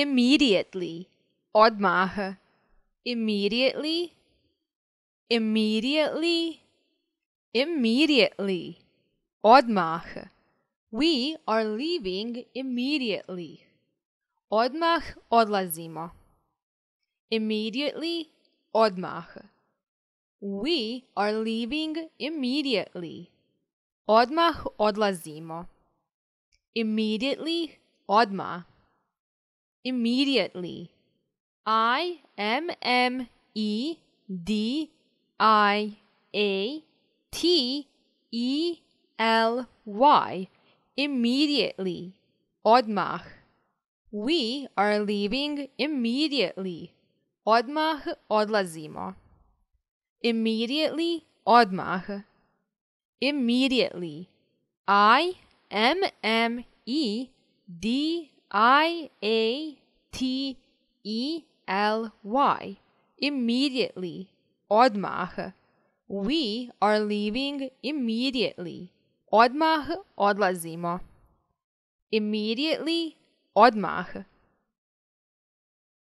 immediately, odmaha immediately, immediately, immediately, odmaha We are leaving immediately. Odmah odlazimo. Immediately, odmaha We are leaving immediately. Odmah odlazimo. Immediately, odmah immediately. I M M E D I A T E L Y immediately. Odmah. We are leaving immediately. Odmah odlazimo. Immediately, odmah. Immediately. I M M E D I A T E L Y. Immediately. Odmah. We are leaving immediately. Odmah odlazimo. Immediately. Odmah.